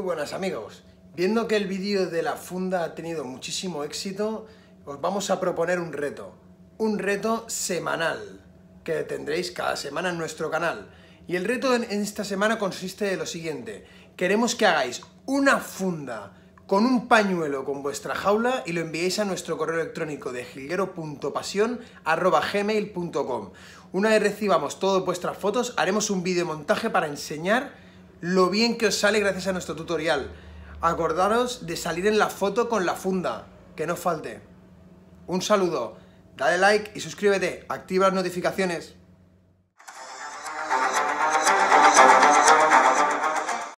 buenas amigos. Viendo que el vídeo de la funda ha tenido muchísimo éxito, os vamos a proponer un reto. Un reto semanal que tendréis cada semana en nuestro canal. Y el reto en esta semana consiste en lo siguiente. Queremos que hagáis una funda con un pañuelo con vuestra jaula y lo enviéis a nuestro correo electrónico de gmail.com Una vez recibamos todas vuestras fotos, haremos un montaje para enseñar lo bien que os sale gracias a nuestro tutorial. Acordaros de salir en la foto con la funda, que no falte. Un saludo, dale like y suscríbete, activa las notificaciones.